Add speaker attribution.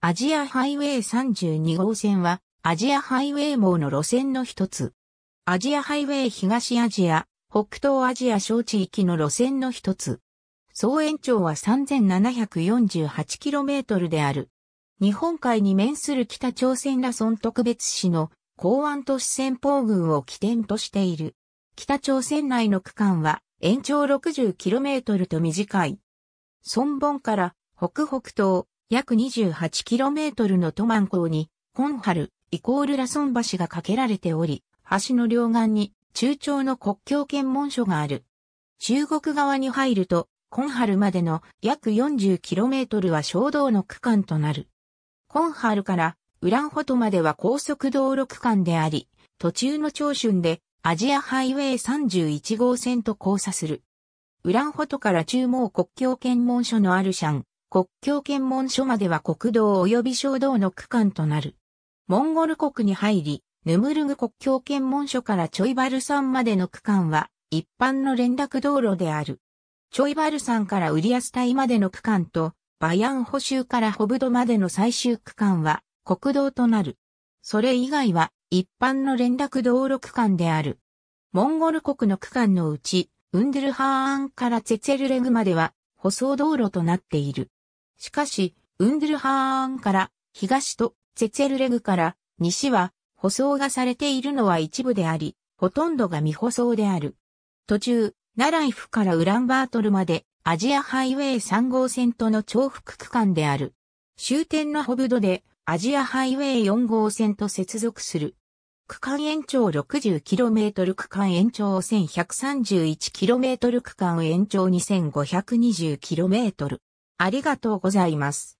Speaker 1: アジアハイウェイ32号線は、アジアハイウェイ網の路線の一つ。アジアハイウェイ東アジア、北東アジア小地域の路線の一つ。総延長は 3748km である。日本海に面する北朝鮮ラソン特別市の港湾都市先方群を起点としている。北朝鮮内の区間は延長 60km と短い。村本から北北東、約 28km のトマン港に、コンハル、イコールラソン橋が架けられており、橋の両岸に、中朝の国境検問所がある。中国側に入ると、コンハルまでの約 40km は衝道の区間となる。コンハルからウランホトまでは高速道路区間であり、途中の長春でアジアハイウェイ31号線と交差する。ウランホトから中毛国境検問所のあるシャン、国境検問所までは国道及び小道の区間となる。モンゴル国に入り、ヌムルグ国境検問所からチョイバル山までの区間は一般の連絡道路である。チョイバル山からウリアスタイまでの区間と、バヤン補修からホブドまでの最終区間は国道となる。それ以外は一般の連絡道路区間である。モンゴル国の区間のうち、ウンデルハーンからツェツェルレグまでは舗装道路となっている。しかし、ウンドルハーンから東とツェツェルレグから西は舗装がされているのは一部であり、ほとんどが未舗装である。途中、ナライフからウランバートルまでアジアハイウェイ3号線との重複区間である。終点のホブドでアジアハイウェイ4号線と接続する。区間延長 60km 区間延長 1131km 区間延長 2520km。ありがとうございます。